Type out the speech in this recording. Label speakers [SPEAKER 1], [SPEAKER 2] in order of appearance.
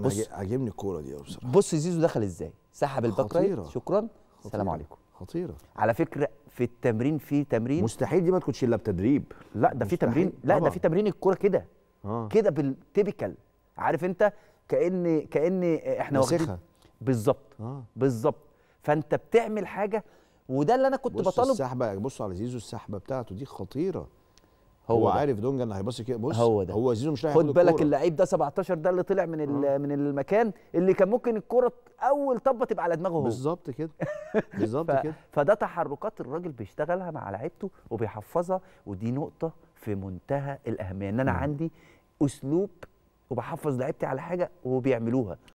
[SPEAKER 1] انا بص عاجبني الكوره دي قوي بصراحه بص زيزو دخل ازاي سحب الباك رايت شكرا خطيرة. السلام عليكم خطيره على فكره في التمرين في تمرين مستحيل دي ما تكونش الا بتدريب لا ده في تمرين لا ده في تمرين الكوره كده آه. كده بالتيبيكال عارف انت كان كان احنا واخدين بالظبط آه. بالظبط فانت بتعمل حاجه وده اللي انا كنت بطالب بص السحبه بصوا على زيزو السحبه بتاعته دي خطيره هو ده. عارف دونجا ان هيباصي بص هو ده هو زيزو مش هياخد خد بالك اللعيب ده 17 ده اللي طلع من اه. من المكان اللي كان ممكن الكره اول طبه تبقى على دماغه هو بالظبط كده بالظبط كده فده تحركات الراجل بيشتغلها مع لعيبته وبيحفظها ودي نقطه في منتهى الاهميه ان انا عندي اسلوب وبحفظ لعيبتي على حاجه وبيعملوها